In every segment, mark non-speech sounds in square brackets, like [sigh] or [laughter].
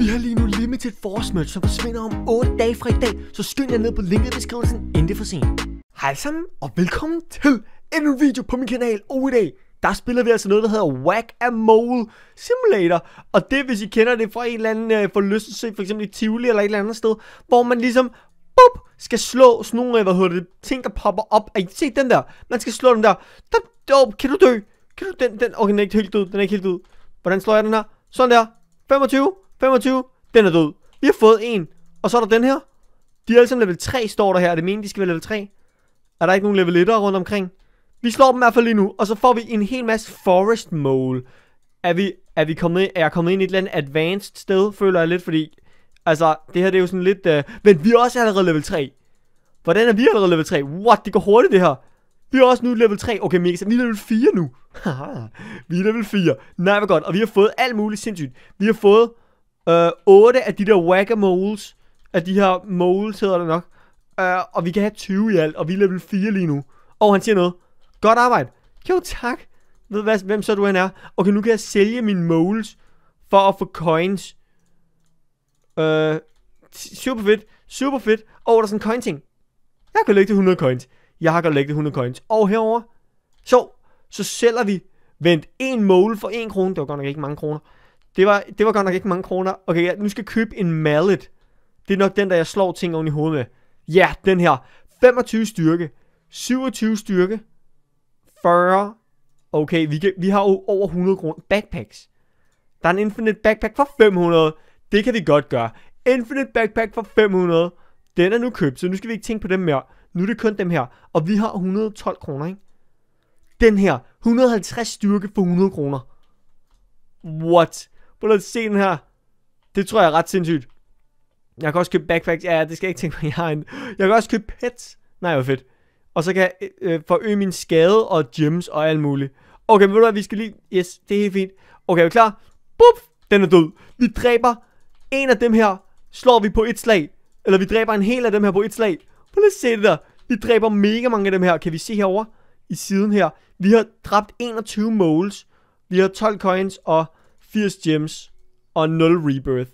Vi har lige nu Limited Force merch, som forsvinder om 8 dage fra i dag, så skynd jer ned på linket i beskrivelsen, inden det er for sent. Hej sammen, og velkommen til en video på min kanal, og i dag, der spiller vi altså noget, der hedder Whack-A-Mole Simulator. Og det, hvis I kender det fra en eller anden øh, forlystelse, for eksempel i Tivoli eller et eller andet sted, hvor man ligesom bup, skal slå sådan nogle, øh, hvad hedder det, ting, der popper op. Ej, se den der. Man skal slå den der. Dup, dup, kan du dø? Kan du den, den? Okay, den er ikke helt død. Den er ikke helt død. Hvordan slår jeg den her? Sådan der. 25. 25, den er død. Vi har fået en, og så er der den her. De er alle sammen level 3, står der her. Er det meningen, de skal være level 3? Er der ikke nogen level 1'ere rundt omkring? Vi slår dem i hvert fald lige nu, og så får vi en hel masse forest mole. Er, vi, er, vi kommet, er jeg kommet ind i et eller andet advanced sted, føler jeg lidt, fordi... Altså, det her det er jo sådan lidt... Uh, men vi er også allerede level 3. Hvordan er vi allerede level 3? What, det går hurtigt det her. Vi er også nu level 3. Okay, mega Vi er level 4 nu. [laughs] vi er level 4. Nej, hvor godt. Og vi har fået alt muligt sindssygt. Vi har fået Øh, 8 af de der whack-a-moles, af de her moles hedder det nok. Øh, og vi kan have 20 i alt, og vi er level 4 lige nu. Og han siger noget. Godt arbejde. Jo tak. Ved hvad, hvem så du han er? Okay, nu kan jeg sælge mine moles for at få coins. Øh, super fedt. Super fedt. Og der er sådan en coin ting. Jeg lægge det 100 coins. Jeg har det 100 coins. Og herover så så sælger vi Vent, en mole for en krone. Det var godt nok ikke mange kroner. Det var, det var godt nok ikke mange kroner. Okay, jeg nu skal jeg købe en mallet. Det er nok den, der jeg slår ting oven i hovedet med. Ja, den her. 25 styrke. 27 styrke. 40. Okay, vi, kan, vi har jo over 100 kroner. Backpacks. Der er en infinite backpack for 500. Det kan vi godt gøre. Infinite backpack for 500. Den er nu købt, så nu skal vi ikke tænke på dem mere. Nu er det kun dem her. Og vi har 112 kroner, ikke? Den her. 150 styrke for 100 kroner. What? Prøv at se den her. Det tror jeg er ret sindssygt. Jeg kan også købe backpacks. Ja, det skal jeg ikke tænke på, jeg har en. Jeg kan også købe pets. Nej, hvor fedt. Og så kan jeg øh, øh, forøge min skade og gems og alt muligt. Okay, men ved du hvad, vi skal lige... Yes, det er helt fint. Okay, er vi klar? Bup! Den er død. Vi dræber en af dem her. Slår vi på et slag. Eller vi dræber en hel af dem her på et slag. Prøv at se det der. Vi dræber mega mange af dem her. Kan vi se herover i siden her? Vi har dræbt 21 moles. Vi har 12 coins og 80 gems og 0 rebirth.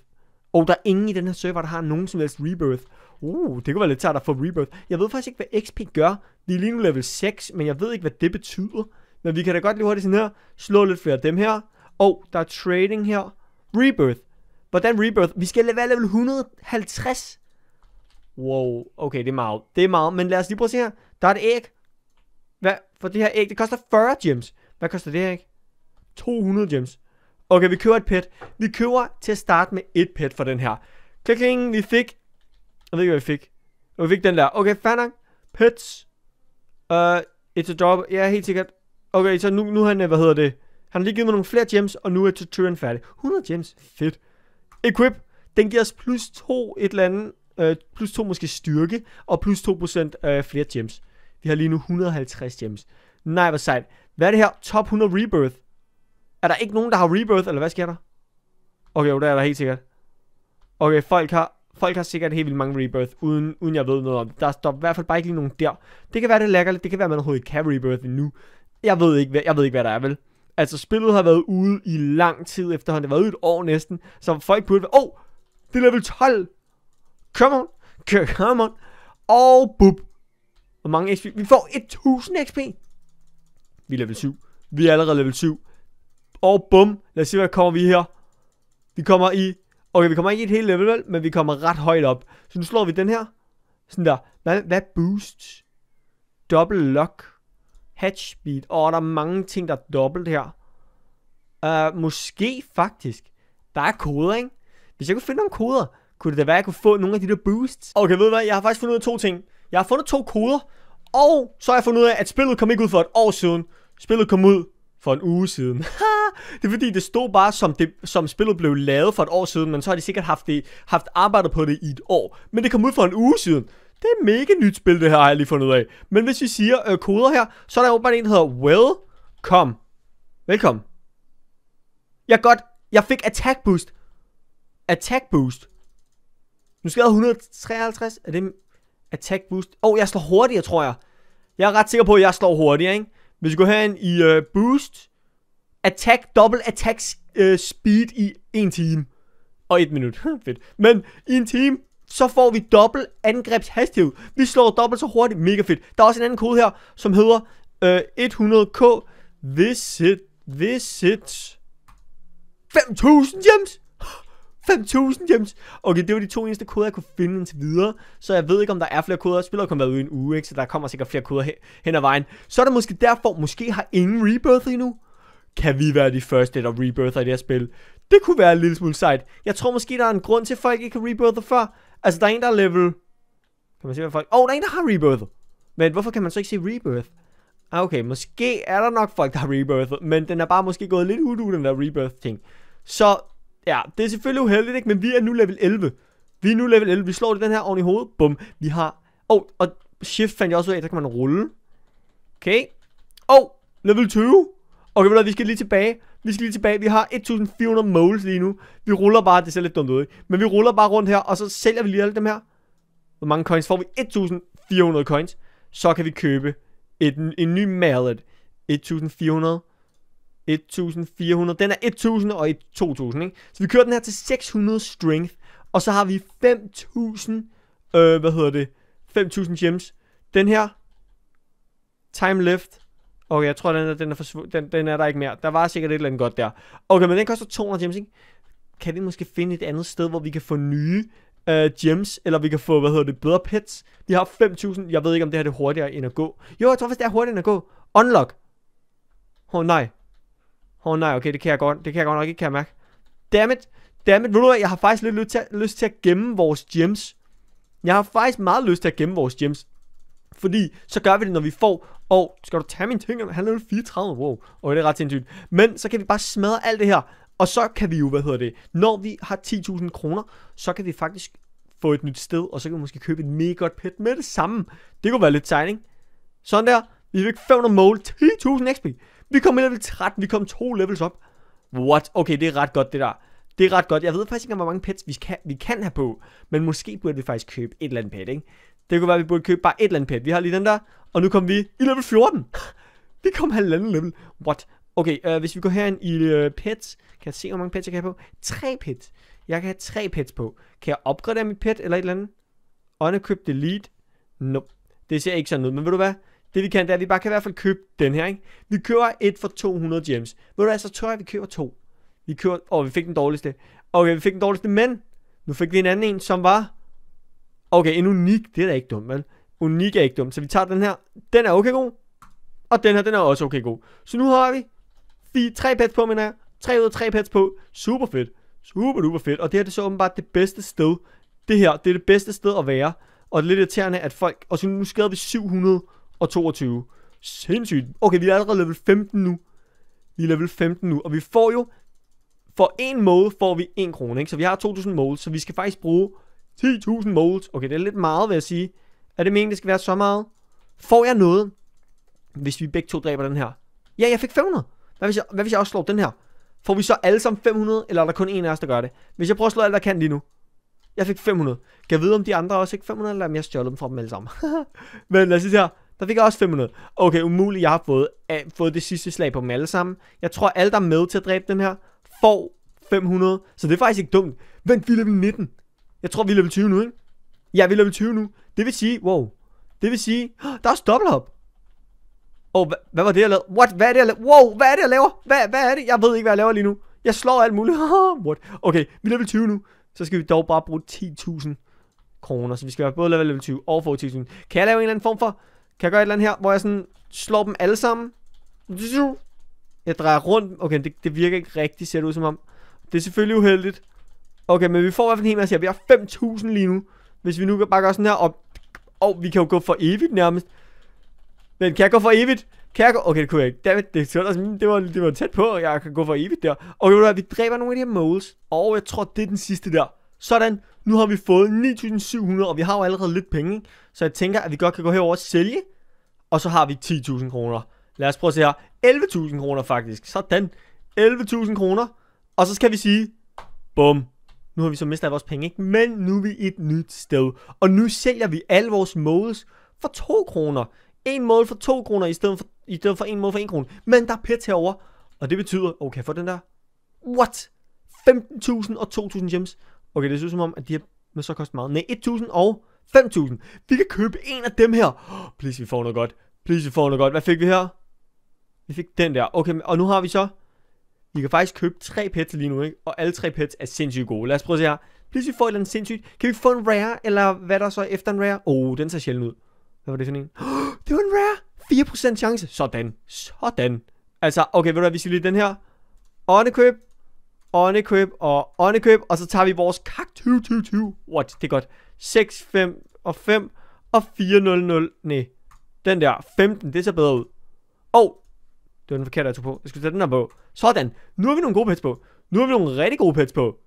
Og der er ingen i den her server, der har nogen som helst rebirth. Uh, det kunne være lidt sart at få rebirth. Jeg ved faktisk ikke, hvad XP gør. Vi er lige nu level 6, men jeg ved ikke, hvad det betyder. Men vi kan da godt lige hurtigt sådan her. Slå lidt flere af dem her. Og der er trading her. Rebirth. Hvordan rebirth? Vi skal være level 150. Wow, okay, det er meget. Det er meget, men lad os lige prøve at se her. Der er et æg. Hvad? For det her æg, det koster 40 gems. Hvad koster det her æg? 200 gems. Okay, vi køber et pet. Vi køber til at starte med et pet for den her. Klik, vi fik... Jeg ved ikke, hvad vi fik. Og vi fik den der. Okay, fair nok. Pets. Uh, it's a job. Ja, helt sikkert. Okay, så nu, nu han, øh, hvad hedder det? Han har lige givet mig nogle flere gems, og nu er tutorialen færdig. 100 gems. Fedt. Equip. Den giver os plus 2 et eller andet. Øh, plus 2 måske styrke, og plus 2% uh, øh, flere gems. Vi har lige nu 150 gems. Nej, hvor sejt. Hvad er det her? Top 100 Rebirth. Er der ikke nogen, der har rebirth, eller hvad sker der? Okay, jo, der er der helt sikkert. Okay, folk har, folk har sikkert helt vildt mange rebirth, uden, uden jeg ved noget om det. Der står i hvert fald bare ikke lige nogen der. Det kan være, det lækker Det kan være, at man overhovedet ikke kan rebirth endnu. Jeg ved ikke, hvad, jeg ved ikke, hvad der er, vel? Altså, spillet har været ude i lang tid efterhånden. Det har været ude et år næsten. Så folk burde være... Åh! Oh, det er level 12! Come on! Come on! Og bup! Hvor mange XP? Vi får 1000 XP! Vi er level 7. Vi er allerede level 7. Og bum, lad os se, hvad kommer vi her. Vi kommer i, okay, vi kommer ikke i et helt level, vel, men vi kommer ret højt op. Så nu slår vi den her. Sådan der. Hvad, hvad boost? Double lock. Hatch speed. Åh, oh, der er mange ting, der er dobbelt her. Uh, måske faktisk. Der er koder, ikke? Hvis jeg kunne finde nogle koder, kunne det da være, at jeg kunne få nogle af de der boosts. Okay, ved du hvad? Jeg har faktisk fundet ud af to ting. Jeg har fundet to koder, og så har jeg fundet ud af, at spillet kom ikke ud for et år siden. Spillet kom ud for en uge siden. [laughs] det er fordi, det stod bare som, det, som spillet blev lavet for et år siden, men så har de sikkert haft, det, haft arbejdet på det i et år. Men det kom ud for en uge siden. Det er mega nyt spil, det her har jeg lige fundet ud af. Men hvis vi siger øh, koder her, så er der åbenbart en, der hedder Welcome. Velkommen. Jeg godt. Jeg fik attack boost. Attack boost. Nu skal jeg 153. Er det attack boost? Åh, oh, jeg slår hurtigere, tror jeg. Jeg er ret sikker på, at jeg slår hurtigere, ikke? Hvis du går herind i uh, boost, attack, double attack uh, speed i en time. Og et minut. [laughs] Fedt. Men i en time, så får vi dobbelt angrebshastighed. Vi slår dobbelt så hurtigt. Mega fedt. Der er også en anden kode her, som hedder uh, øh, 100k visit, visit 5000 gems. 5.000 gems. Okay, det var de to eneste koder, jeg kunne finde indtil videre. Så jeg ved ikke, om der er flere koder. Spillet har kun været ude i en uge, ikke? så der kommer sikkert flere koder hen ad vejen. Så er det måske derfor, måske har ingen rebirth endnu. Kan vi være de første, der rebirther i det her spil? Det kunne være en lille smule sejt. Jeg tror måske, der er en grund til, at folk ikke kan rebirthe før. Altså, der er en, der er level... Kan man se, hvad folk... Åh, oh, der er en, der har rebirth. Men hvorfor kan man så ikke se rebirth? Ah, okay, måske er der nok folk, der har rebirthet, men den er bare måske gået lidt ud den der rebirth-ting. Så Ja, det er selvfølgelig uheldigt, ikke? Men vi er nu level 11. Vi er nu level 11. Vi slår det den her oven i hovedet. Bum. Vi har... Oh, og shift fandt jeg også ud af, Der kan man rulle. Okay. Oh, level 20. Okay, vel, vi skal lige tilbage. Vi skal lige tilbage. Vi har 1400 moles lige nu. Vi ruller bare, det ser lidt dumt ud, ikke? Men vi ruller bare rundt her, og så sælger vi lige alle dem her. Hvor mange coins får vi? 1400 coins. Så kan vi købe et, en ny mallet. 1400 1400. Den er 1000 og 2000, ikke? Så vi kører den her til 600 strength. Og så har vi 5000, øh, hvad hedder det? 5000 gems. Den her, time left. Okay, jeg tror, den er, den er, den, den er der ikke mere. Der var sikkert et eller andet godt der. Okay, men den koster 200 gems, ikke? Kan vi måske finde et andet sted, hvor vi kan få nye øh, gems, eller vi kan få, hvad hedder det, bedre pets. Vi har 5.000, jeg ved ikke, om det her det er hurtigere end at gå. Jo, jeg tror faktisk, det er hurtigere end at gå. Unlock. Åh, oh, nej. Åh oh, nej, okay, det kan jeg godt, det kan jeg godt nok ikke, kan jeg mærke. Dammit, dammit, ved du hvad, jeg har faktisk lidt lyst til, at, lyst til at gemme vores gems. Jeg har faktisk meget lyst til at gemme vores gems. Fordi så gør vi det, når vi får... Og skal du tage mine ting? Han er 34, wow. Og det er ret sindssygt. Men så kan vi bare smadre alt det her. Og så kan vi jo, hvad hedder det, når vi har 10.000 kroner, så kan vi faktisk få et nyt sted, og så kan vi måske købe et mega godt pet med det samme. Det kunne være lidt sejning. Sådan der. Vi fik 500 mål, 10.000 XP. Vi kom i level 13, vi kom to levels op. What? Okay, det er ret godt det der. Det er ret godt. Jeg ved faktisk ikke, hvor mange pets vi kan, vi kan have på. Men måske burde vi faktisk købe et eller andet pet, ikke? Det kunne være, at vi burde købe bare et eller andet pet. Vi har lige den der. Og nu kom vi i level 14. [laughs] vi kom halvanden level. What? Okay, øh, hvis vi går herind i øh, pets. Kan jeg se, hvor mange pets jeg kan have på? Tre pets. Jeg kan have tre pets på. Kan jeg opgradere mit pet eller et eller andet? Unequipped delete. Nope. Det ser ikke sådan ud. Men ved du hvad? Det vi kan, det er, at vi bare kan i hvert fald købe den her, ikke? Vi køber et for 200 gems. Ved du hvad, så tror jeg, vi køber to. Vi køber, og vi fik den dårligste. Okay, vi fik den dårligste, men nu fik vi en anden en, som var... Okay, en unik, det er da ikke dumt, vel? Unik er ikke dumt, så vi tager den her. Den er okay god. Og den her, den er også okay god. Så nu har vi fire, tre pets på, mener jeg. Tre ud af tre pets på. Super fedt. Super duper fedt. Og det her, det er så åbenbart det bedste sted. Det her, det er det bedste sted at være. Og det er lidt irriterende, at folk... Og så nu skader vi 700 og 22. Sindssygt. Okay, vi er allerede level 15 nu. Vi er level 15 nu, og vi får jo... For en mode får vi 1 krone, ikke? Så vi har 2.000 moles, så vi skal faktisk bruge 10.000 moles. Okay, det er lidt meget, vil jeg sige. Er det meningen, det skal være så meget? Får jeg noget, hvis vi begge to dræber den her? Ja, jeg fik 500. Hvad hvis jeg, hvad hvis jeg også slår den her? Får vi så alle sammen 500, eller er der kun en af os, der gør det? Hvis jeg prøver at slå alt, der kan lige nu. Jeg fik 500. Kan jeg vide, om de andre også ikke 500, eller om jeg stjålet dem fra dem alle sammen? [laughs] Men lad os se her. Der fik jeg også 500. Okay, umuligt, jeg har fået, uh, fået det sidste slag på dem alle sammen. Jeg tror, alle, der er med til at dræbe dem her, får 500. Så det er faktisk ikke dumt. Vent, vi er level 19. Jeg tror, vi er level 20 nu, ikke? Ja, vi er level 20 nu. Det vil sige, wow. Det vil sige, der er også hop. Åh, oh, hvad, hvad var det, jeg lavede? What? Hvad er det, jeg lavede? Wow, hvad er det, jeg laver? Hvad, hvad er det? Jeg ved ikke, hvad jeg laver lige nu. Jeg slår alt muligt. [laughs] What? Okay, vi er level 20 nu. Så skal vi dog bare bruge 10.000 kroner. Så vi skal være både level 20 og få 10.000. Kan jeg lave en eller anden form for kan jeg gøre et eller andet her, hvor jeg sådan slår dem alle sammen? Jeg drejer rundt. Okay, det, det virker ikke rigtigt, ser det ud som om. Det er selvfølgelig uheldigt. Okay, men vi får i hvert fald en hel masse her. Vi har 5.000 lige nu. Hvis vi nu bare gør sådan her, og, og vi kan jo gå for evigt nærmest. Men kan jeg gå for evigt? Kan jeg gå? Okay, det kunne jeg ikke. Dammit, det, det, var, det var tæt på, jeg kan gå for evigt der. Okay, vi dræber nogle af de her moles. Og jeg tror, det er den sidste der. Sådan. Nu har vi fået 9.700, og vi har jo allerede lidt penge. Så jeg tænker, at vi godt kan gå herover og sælge. Og så har vi 10.000 kroner. Lad os prøve at se her. 11.000 kroner faktisk. Sådan. 11.000 kroner. Og så skal vi sige, bum, nu har vi så mistet vores penge, ikke? Men nu er vi et nyt sted. Og nu sælger vi alle vores modes for 2 kroner. En mål for 2 kroner i stedet for, i stedet for en mål for 1 kroner. Men der er pæt herover, Og det betyder, okay, for den der, what? 15.000 og 2.000 gems. Okay, det ser ud som om, at de her med så koster meget. Nej, 1.000 og 5.000. Vi kan købe en af dem her. Oh, please, vi får noget godt. Please, vi får noget godt. Hvad fik vi her? Vi fik den der. Okay, og nu har vi så... Vi kan faktisk købe tre pets lige nu, ikke? Og alle tre pets er sindssygt gode. Lad os prøve at se her. Please, vi får et eller andet sindssygt. Kan vi få en rare, eller hvad der så er efter en rare? Oh, den ser sjældent ud. Hvad var det for en? Oh, [gasps] det var en rare! 4% chance. Sådan. Sådan. Altså, okay, ved du hvad, vi skal lige den her. Åndekøb equip og equip, og så tager vi vores kak 2020. What, det er godt. 6, 5 og 5 og 4, 0, 0. Nej, den der 15, det ser bedre ud. Og, oh, det var den forkerte, jeg tog på. Jeg skulle tage den der på. Sådan, nu har vi nogle gode pets på. Nu har vi nogle rigtig gode pets på.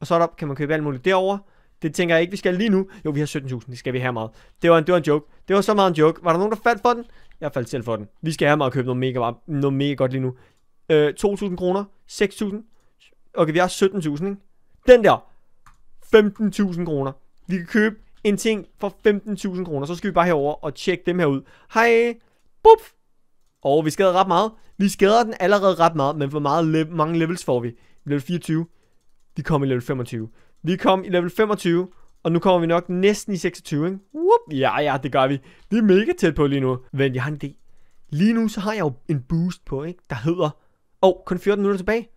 Og så er der, kan man købe alt muligt derovre. Det tænker jeg ikke, vi skal lige nu. Jo, vi har 17.000, det skal vi have meget. Det var, en, det var en joke. Det var så meget en joke. Var der nogen, der faldt for den? Jeg faldt selv for den. Vi skal have meget at købe noget mega, noget mega godt lige nu. Øh, 2.000 kroner, 6.000, okay, vi har 17.000, ikke? Den der, 15.000 kroner. Vi kan købe en ting for 15.000 kroner. Så skal vi bare herover og tjekke dem her ud. Hej. Bup. Og vi skader ret meget. Vi skader den allerede ret meget, men hvor meget le mange levels får vi? Level 24. Vi kom i level 25. Vi kom i level 25, og nu kommer vi nok næsten i 26, ikke? Whoop. Ja, ja, det gør vi. Vi er mega tæt på lige nu. Vent, jeg har en idé. Lige nu, så har jeg jo en boost på, ikke? Der hedder... Åh, oh, kun 14 minutter tilbage.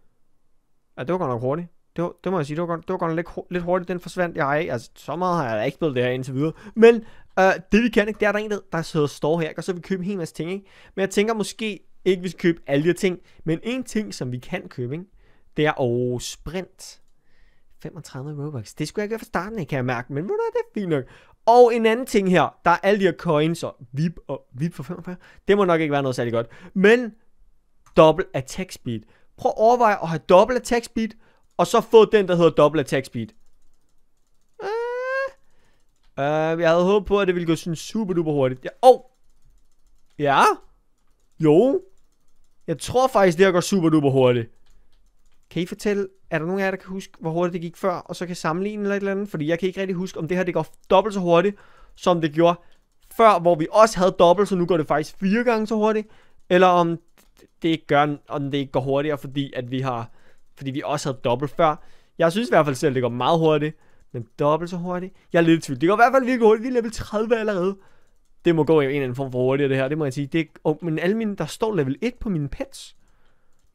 Ja, det var godt nok hurtigt. Det, var, det må jeg sige, det var godt, det var godt nok lidt, lidt hurtigt, den forsvandt jeg af. Altså, så meget har jeg da ikke spillet det her indtil videre. Men øh, det vi kan, ikke, det er der en, der hedder her, og så vi købe en hel masse ting, ikke? Men jeg tænker måske ikke, vi skal købe alle de ting, men en ting, som vi kan købe, ikke? Det er, åh, sprint. 35 Robux. Det skulle jeg ikke gøre fra starten, kan jeg mærke, men hvor er det fint nok. Og en anden ting her, der er alle de her coins og VIP og VIP for 45. Det må nok ikke være noget særlig godt. Men dobbelt attack speed. Prøv at overveje at have dobbelt attack speed, og så få den, der hedder dobbelt attack speed. Øh, uh, jeg havde håbet på, at det ville gå sådan super duper hurtigt. Ja, oh. ja. Jo. Jeg tror faktisk, det her går super duper hurtigt. Kan I fortælle, er der nogen af jer, der kan huske, hvor hurtigt det gik før, og så kan sammenligne eller et eller andet? Fordi jeg kan ikke rigtig huske, om det her det går dobbelt så hurtigt, som det gjorde før, hvor vi også havde dobbelt, så nu går det faktisk fire gange så hurtigt. Eller om det ikke gør, og det ikke går hurtigere, fordi at vi har, fordi vi også havde dobbelt før. Jeg synes i hvert fald selv, at det går meget hurtigt, men dobbelt så hurtigt. Jeg er lidt i tvivl. Det går i hvert fald virkelig hurtigt. Vi er level 30 allerede. Det må gå i en eller anden form for hurtigere, det her. Det må jeg sige. Det er, oh, men alle mine, der står level 1 på mine pets.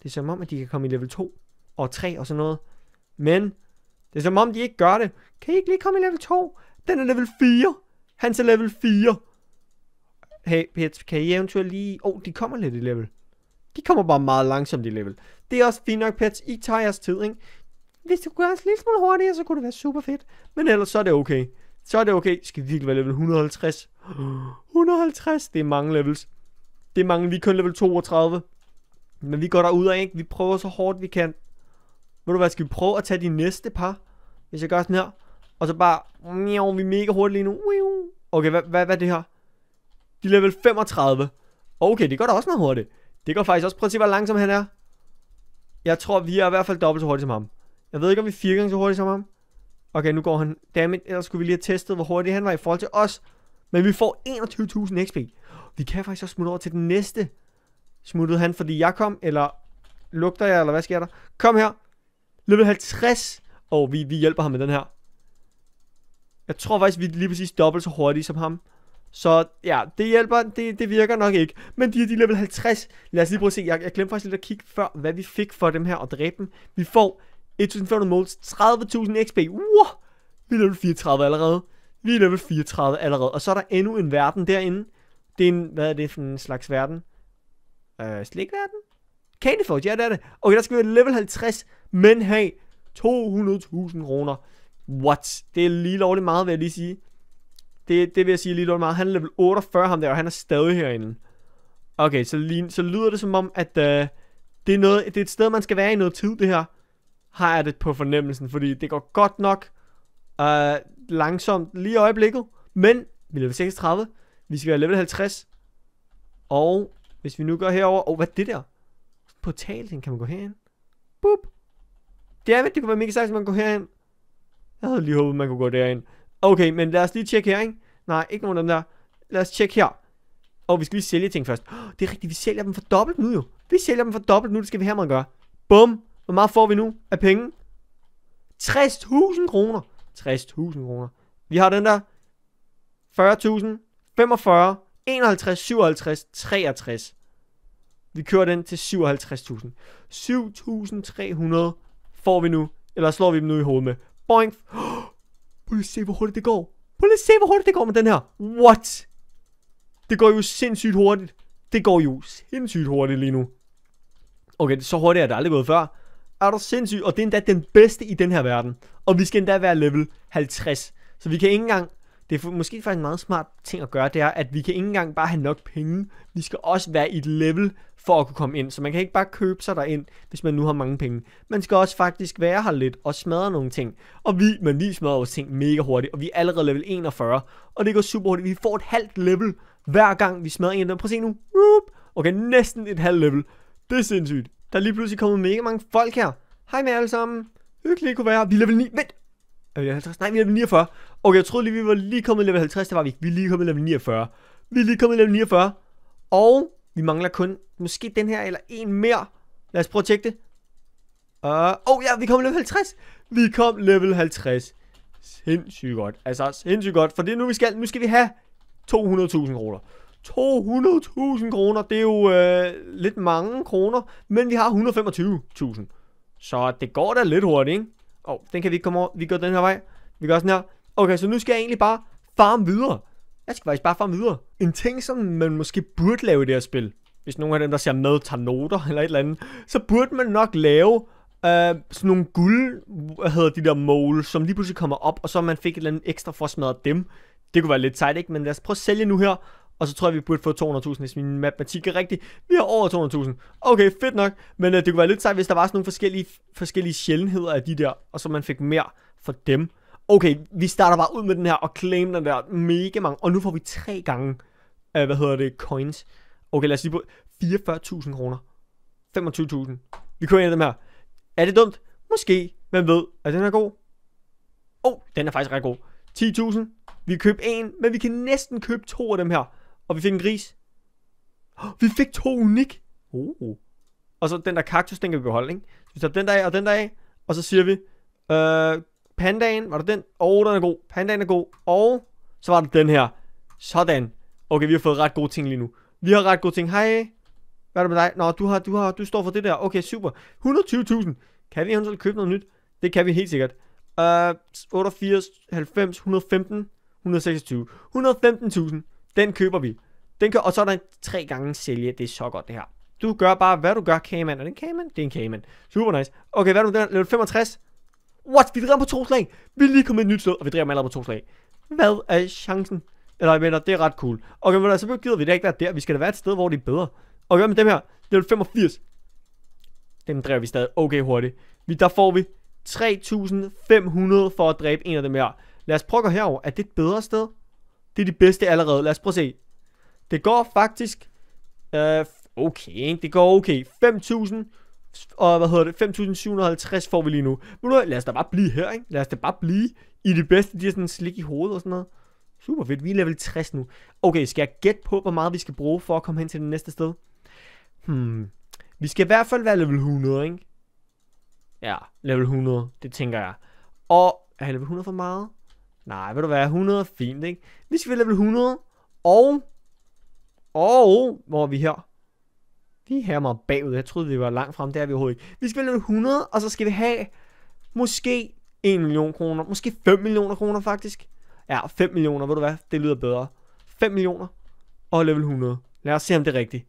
Det er som om, at de kan komme i level 2 og 3 og sådan noget. Men det er som om, de ikke gør det. Kan I ikke lige komme i level 2? Den er level 4. Han er level 4. Hey, pets, kan I eventuelt lige... Åh, oh, de kommer lidt i level. De kommer bare meget langsomt i level. Det er også fint nok, pets. I tager jeres tid, ikke? Hvis det kunne gøres lidt smule hurtigere, så kunne det være super fedt. Men ellers så er det okay. Så er det okay. Skal vi virkelig være level 150? 150, det er mange levels. Det er mange, vi er kun level 32. Men vi går derud af, ikke? Vi prøver så hårdt vi kan. Ved du hvad, skal vi prøve at tage de næste par? Hvis jeg gør sådan her. Og så bare, miau, vi er mega hurtigt lige nu. Okay, hvad, hvad, hvad er det her? De er level 35. Okay, det går da også meget hurtigt. Det går faktisk også. Prøv at se, hvor langsom han er. Jeg tror, vi er i hvert fald dobbelt så hurtigt som ham. Jeg ved ikke, om vi er fire gange så hurtigt som ham. Okay, nu går han. Dammit, ellers skulle vi lige have testet, hvor hurtigt han var i forhold til os. Men vi får 21.000 XP. Vi kan faktisk også smutte over til den næste. Smuttede han, fordi jeg kom, eller lugter jeg, eller hvad sker der? Kom her. Level 50. Og oh, vi, vi hjælper ham med den her. Jeg tror faktisk, vi er lige præcis dobbelt så hurtige som ham. Så ja, det hjælper, det, det virker nok ikke. Men de er de level 50. Lad os lige prøve at se, jeg, jeg glemte faktisk lidt at kigge før, hvad vi fik for dem her og dræbe dem. Vi får 1500 måls, 30.000 XP. Wow! Vi er level 34 allerede. Vi er level 34 allerede. Og så er der endnu en verden derinde. Det er en, hvad er det for en slags verden? Øh, slikverden? Candy Forge, ja det er det. Okay, der skal vi level 50, men hey, 200.000 kroner. What? Det er lige lovligt meget, vil jeg lige sige. Det, det vil jeg sige lige lidt meget. Han er level 48 ham der, og han er stadig herinde. Okay, så, lige, så lyder det som om, at øh, det, er noget, det er et sted, man skal være i noget tid, det her. Har jeg det på fornemmelsen, fordi det går godt nok øh, langsomt lige i øjeblikket. Men, vi er level 36, vi skal være level 50. Og hvis vi nu går herover, og oh, hvad er det der? Portalen, kan man gå herind? Boop. Det er, det kunne være mega sejt, at man går herind. Jeg havde lige håbet, man kunne gå derind. Okay, men lad os lige tjekke her, ikke? Nej, ikke nogen af dem der. Lad os tjekke her. Og vi skal lige sælge ting først. Oh, det er rigtigt, vi sælger dem for dobbelt nu jo. Vi sælger dem for dobbelt nu, det skal vi hermed gøre. Bum. Hvor meget får vi nu af penge? 60.000 kroner. 60.000 kroner. Vi har den der 40.000, 45, 51, 57, 63. Vi kører den til 57.000. 7.300 får vi nu, eller slår vi dem nu i hovedet med. Boing. Oh, Prøv lige at se, hvor hurtigt det går. Prøv lige at se, hvor hurtigt det går med den her. What? Det går jo sindssygt hurtigt. Det går jo sindssygt hurtigt lige nu. Okay, så hurtigt er det aldrig gået før. Er du sindssygt? Og det er endda den bedste i den her verden. Og vi skal endda være level 50. Så vi kan ikke engang det er måske faktisk en meget smart ting at gøre, det er, at vi kan ikke engang bare have nok penge. Vi skal også være i et level for at kunne komme ind. Så man kan ikke bare købe sig derind, hvis man nu har mange penge. Man skal også faktisk være her lidt og smadre nogle ting. Og vi, man lige smadrer vores ting mega hurtigt, og vi er allerede level 41. Og det går super hurtigt. Vi får et halvt level, hver gang vi smadrer en af dem. Prøv at se nu. Okay, næsten et halvt level. Det er sindssygt. Der er lige pludselig kommet mega mange folk her. Hej med alle sammen. Hyggeligt kunne være. Vi er level 9. Vent, er vi 50? Nej, vi er 49. Okay, jeg troede lige, vi var lige kommet level 50. Det var vi ikke. Vi er lige kommet level 49. Vi er lige kommet level 49. Og vi mangler kun måske den her eller en mere. Lad os prøve at tjekke det. Øh, åh, uh, oh ja, vi kom level 50. Vi kom level 50. Sindssygt godt. Altså, sindssygt godt. For det er nu, vi skal. Nu skal vi have 200.000 kroner. 200.000 kroner, det er jo uh, lidt mange kroner, men vi har 125.000. Så det går da lidt hurtigt, ikke? Åh, oh, den kan vi ikke komme over. Vi går den her vej. Vi gør sådan her. Okay, så nu skal jeg egentlig bare farme videre. Jeg skal faktisk bare farme videre. En ting, som man måske burde lave i det her spil, hvis nogen af dem, der ser med, tager noter eller et eller andet, så burde man nok lave øh, sådan nogle guld, hvad hedder de der mål, som lige pludselig kommer op, og så man fik et eller andet ekstra for at smadre dem. Det kunne være lidt sejt, ikke? Men lad os prøve at sælge nu her og så tror jeg, vi burde få 200.000, hvis min matematik er rigtig. Vi har over 200.000. Okay, fedt nok. Men øh, det kunne være lidt sejt, hvis der var sådan nogle forskellige, forskellige sjældenheder af de der, og så man fik mere for dem. Okay, vi starter bare ud med den her og claim den der mega mange. Og nu får vi tre gange, øh, hvad hedder det, coins. Okay, lad os lige på 44.000 kroner. 25.000. Vi kører ind af dem her. Er det dumt? Måske. Hvem ved? Er den her god? oh, den er faktisk ret god. 10.000. Vi køber en, men vi kan næsten købe to af dem her. Og vi fik en gris. Oh, vi fik to unik. Oh. Og så den der kaktus, den kan vi beholde, ikke? Så vi tager den der af og den der af. Og så siger vi, øh, pandaen, var det den? Åh, oh, den er god. Pandaen er god. Og så var det den her. Sådan. Okay, vi har fået ret gode ting lige nu. Vi har ret gode ting. Hej. Hvad er det med dig? Nå, du, har, du, har, du står for det der. Okay, super. 120.000. Kan vi eventuelt købe noget nyt? Det kan vi helt sikkert. Uh, 88, 90, 115, 126. 115.000. Den køber vi. Den kan, og så er der tre gange sælge. Det er så godt, det her. Du gør bare, hvad du gør, Cayman. Er det en Cayman? Det er en Cayman. Super nice. Okay, hvad er du den Level 65. What? Vi driver på to slag. Vi er lige kommet et nyt sted, og vi driver allerede på to slag. Hvad er chancen? Eller jeg mener, det er ret cool. Okay, men så altså, gider vi da ikke være der. Vi skal da være et sted, hvor det er bedre. Og okay, hvad med dem her? Level 85. Dem driver vi stadig okay hurtigt. Vi, der får vi 3.500 for at dræbe en af dem her. Lad os prøve at gå herover. Er det et bedre sted? Det er de bedste allerede. Lad os prøve at se. Det går faktisk... Øh, okay, det går okay. 5.000... Og hvad hedder det? 5.750 får vi lige nu. Men nu, lad os da bare blive her, ikke? Lad os da bare blive i det bedste. De har sådan slik i hovedet og sådan noget. Super fedt. Vi er level 60 nu. Okay, skal jeg gætte på, hvor meget vi skal bruge for at komme hen til det næste sted? Hmm. Vi skal i hvert fald være level 100, ikke? Ja, level 100. Det tænker jeg. Og er level 100 for meget? Nej, vil du være 100 fint, ikke? Vi skal være level 100, og... Og... Hvor er vi her? Vi er her meget bagud. Jeg troede, vi var langt frem. Det er vi overhovedet ikke. Vi skal være level 100, og så skal vi have... Måske 1 million kroner. Måske 5 millioner kroner, faktisk. Ja, 5 millioner, ved du hvad? Det lyder bedre. 5 millioner og level 100. Lad os se, om det er rigtigt.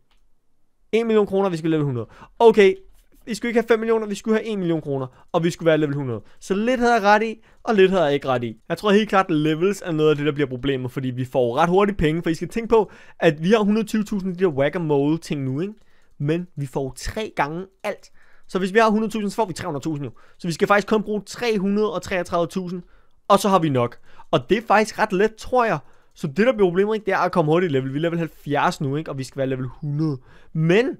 1 million kroner, vi skal level 100. Okay, vi skulle ikke have 5 millioner, vi skulle have 1 million kroner, og vi skulle være level 100. Så lidt havde jeg ret i, og lidt havde jeg ikke ret i. Jeg tror helt klart, at levels er noget af det, der bliver problemet, fordi vi får ret hurtigt penge, for I skal tænke på, at vi har 120.000 de der whack mole ting nu, ikke? Men vi får tre gange alt. Så hvis vi har 100.000, så får vi 300.000 jo. Så vi skal faktisk kun bruge 333.000, og så har vi nok. Og det er faktisk ret let, tror jeg. Så det der bliver problemet, ikke, det er at komme hurtigt i level. Vi er level 70 nu, ikke? og vi skal være level 100. Men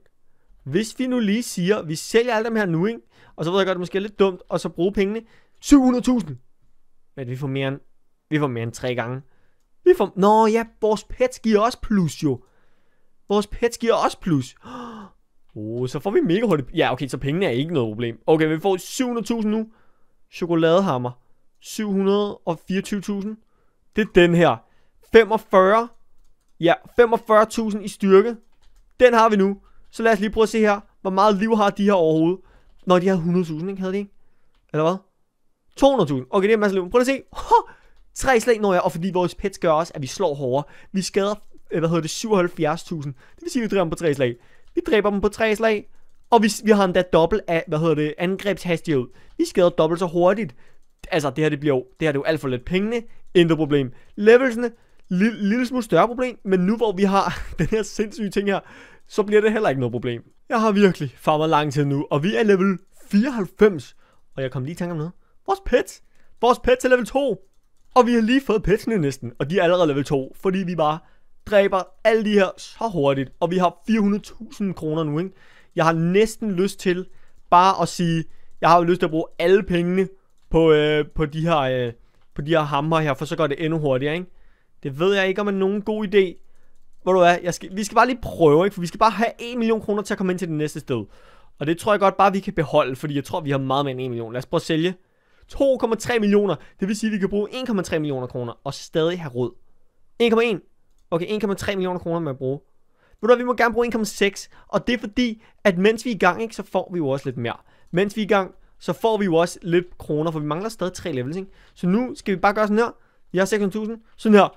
hvis vi nu lige siger, vi sælger alle dem her nu, ikke? og så ved jeg godt, det måske er lidt dumt, og så bruge pengene 700.000. Men vi får mere end, vi får mere end tre gange. Vi får, nå ja, vores pets giver også plus jo. Vores pets giver også plus. [gasps] Oh, så får vi mega hurtigt. Ja, okay, så pengene er ikke noget problem. Okay, vi får 700.000 nu. Chokoladehammer. 724.000. Det er den her. 45. Ja, 45.000 i styrke. Den har vi nu. Så lad os lige prøve at se her, hvor meget liv har de her overhovedet. Når de har 100.000, ikke? Havde de ikke? Eller hvad? 200.000. Okay, det er en masse liv. Prøv at se. ha! Tre slag når jeg, og fordi vores pets gør også, at vi slår hårdere. Vi skader, øh, hvad hedder det, 77.000. Det vil sige, at vi dræber dem på tre slag. Vi dræber dem på tre slag, og vi, vi har endda dobbelt af, hvad hedder det, angrebshastighed. Vi skader dobbelt så hurtigt. Altså, det her, det bliver jo, det her, det er jo alt for let pengene. Intet problem. Levelsene, lille, lille smule større problem, men nu hvor vi har [laughs] den her sindssyge ting her, så bliver det heller ikke noget problem. Jeg har virkelig farmet lang tid nu, og vi er level 94. Og jeg kom lige i tanke om noget. Vores pets! Vores pets er level 2! Og vi har lige fået petsene næsten, og de er allerede level 2, fordi vi bare dræber alle de her så hurtigt. Og vi har 400.000 kroner nu, ikke? Jeg har næsten lyst til bare at sige, jeg har jo lyst til at bruge alle pengene på, øh, på de her... Øh, på de her hammer her, for så går det endnu hurtigere, ikke? Det ved jeg ikke om er nogen god idé, hvor du er, jeg skal, vi skal bare lige prøve, ikke? For vi skal bare have 1 million kroner til at komme ind til det næste sted. Og det tror jeg godt bare, vi kan beholde, fordi jeg tror, vi har meget mere end 1 million. Lad os prøve at sælge 2,3 millioner. Det vil sige, at vi kan bruge 1,3 millioner kroner og stadig have råd. 1,1. Okay, 1,3 millioner kroner med at bruge. Ved du vi må gerne bruge 1,6. Og det er fordi, at mens vi er i gang, ikke, så får vi jo også lidt mere. Mens vi er i gang, så får vi jo også lidt kroner, for vi mangler stadig 3 levels, ikke? Så nu skal vi bare gøre sådan her. Jeg har 600.000. Sådan her.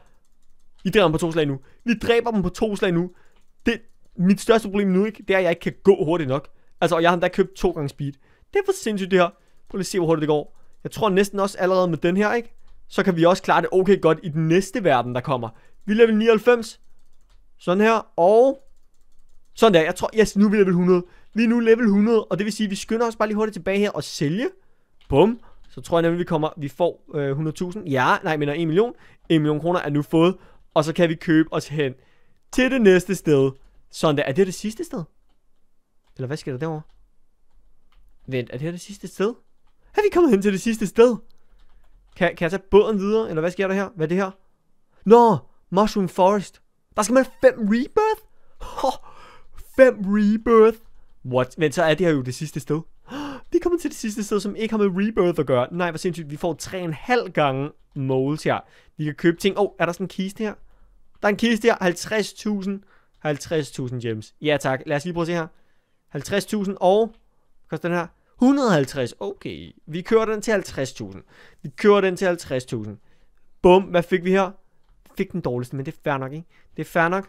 Vi dræber dem på to slag nu. Vi dræber dem på to slag nu. Det, mit største problem nu, ikke, det er, at jeg ikke kan gå hurtigt nok. Altså, og jeg har endda købt to gange speed. Det er for sindssygt, det her. Prøv lige at se, hvor hurtigt det går. Jeg tror næsten også allerede med den her, ikke? Så kan vi også klare det okay godt i den næste verden, der kommer. Vi er level 99. Sådan her. Og... Sådan der. Jeg tror, yes, nu er vi level 100. Vi er nu level 100, og det vil sige, at vi skynder os bare lige hurtigt tilbage her og sælge. Bum. Så tror jeg nemlig, vi kommer, vi får øh, 100.000. Ja, nej, men 1 million. 1 million kroner er nu fået. Og så kan vi købe os hen til det næste sted. Sådan der. Er det det sidste sted? Eller hvad sker der derovre? Vent, er det her det sidste sted? Er vi kommet hen til det sidste sted? Kan, kan jeg tage båden videre? Eller hvad sker der her? Hvad er det her? Nå, no, Mushroom Forest. Der skal man 5 Rebirth? 5 oh, Rebirth? What? Men så er det her jo det sidste sted. [gasps] Vi kommer til det sidste sted, som ikke har med Rebirth at gøre. Nej, hvor sindssygt. Vi får 3,5 gange moles her. De kan købe ting. Åh, oh, er der sådan en kiste her? Der er en kiste her. 50.000. 50.000 gems. Ja tak. Lad os lige prøve at se her. 50.000 og... Hvad koster den her? 150. Okay. Vi kører den til 50.000. Vi kører den til 50.000. Bum. Hvad fik vi her? Fik den dårligste, men det er fair nok, ikke? Det er fair nok.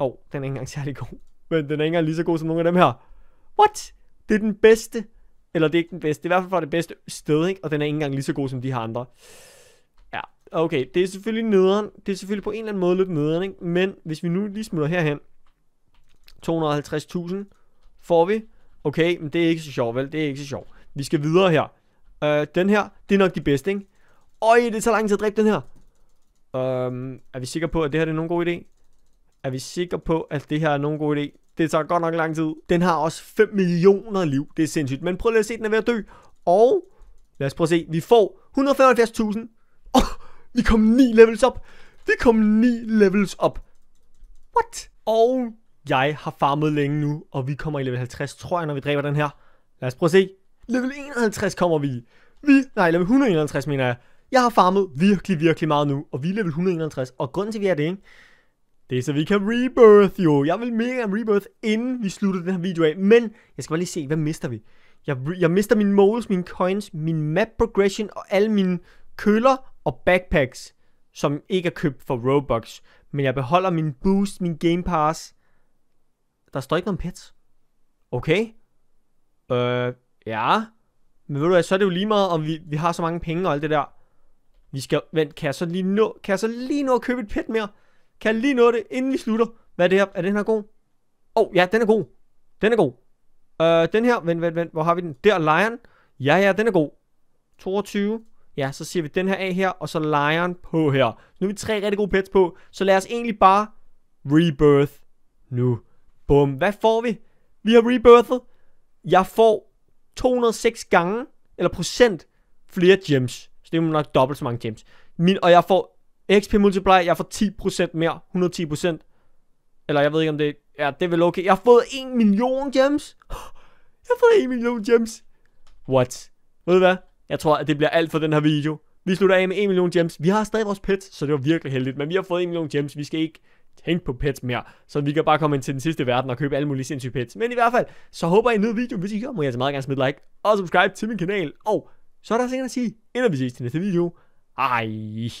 Åh, oh, den er ikke engang særlig god. Men den er ikke engang lige så god som nogle af dem her. What? Det er den bedste. Eller det er ikke den bedste. Det er i hvert fald fra det bedste sted, ikke? Og den er ikke engang lige så god som de her andre. Okay, det er selvfølgelig nederen. Det er selvfølgelig på en eller anden måde lidt nederen, ikke? Men hvis vi nu lige smutter herhen. 250.000 får vi. Okay, men det er ikke så sjovt, vel? Det er ikke så sjovt. Vi skal videre her. Øh, den her, det er nok de bedste, ikke? Øj, det tager lang tid at dræbe den her. Øhm, er vi sikre på, at det her er nogen god idé? Er vi sikre på, at det her er nogen god idé? Det tager godt nok lang tid. Den har også 5 millioner liv. Det er sindssygt. Men prøv lige at se, den er ved at dø. Og lad os prøve at se. Vi får 175.000. Vi kom 9 levels op. Vi kom 9 levels op. What? Og jeg har farmet længe nu, og vi kommer i level 50, tror jeg, når vi dræber den her. Lad os prøve at se. Level 51 kommer vi. Vi, nej, level 151 mener jeg. Jeg har farmet virkelig, virkelig meget nu, og vi er level 151. Og grunden til, at vi er det, ikke? Det er så, vi kan rebirth jo. Jeg vil mega rebirth, inden vi slutter den her video af. Men jeg skal bare lige se, hvad mister vi? Jeg, jeg mister mine moles, mine coins, min map progression og alle mine køller og backpacks, som ikke er købt for Robux. Men jeg beholder min boost, min Game Pass. Der står ikke nogen pets. Okay. Øh, ja. Men ved du hvad, så er det jo lige meget, om vi, vi har så mange penge og alt det der. Vi skal, vent, kan jeg så lige nå, kan jeg så lige nå at købe et pet mere? Kan jeg lige nå det, inden vi slutter? Hvad er det her? Er den her god? Åh, oh, ja, den er god. Den er god. Øh, den her, vent, vent, vent, hvor har vi den? Der, Lion. Ja, ja, den er god. 22. Ja, så siger vi den her af her, og så Lion på her. Så nu er vi tre rigtig gode pets på, så lad os egentlig bare rebirth nu. Bum, hvad får vi? Vi har rebirthet. Jeg får 206 gange, eller procent, flere gems. Så det er nok dobbelt så mange gems. Min, og jeg får XP multiply, jeg får 10% mere, 110%. Eller jeg ved ikke om det, ja det er vel okay. Jeg har fået 1 million gems. [gasps] Jeg har fået 1 million gems. What? Ved du hvad? Jeg tror, at det bliver alt for den her video. Vi slutter af med 1 million gems. Vi har stadig vores pets, så det var virkelig heldigt. Men vi har fået 1 million gems. Vi skal ikke tænke på pets mere. Så vi kan bare komme ind til den sidste verden og købe alle mulige sindssyge pets. Men i hvert fald, så håber I nyder videoen. Hvis I gør, må jeg så altså meget gerne smide like og subscribe til min kanal. Og så er der sikkert at sige, inden vi ses til næste video. Hej.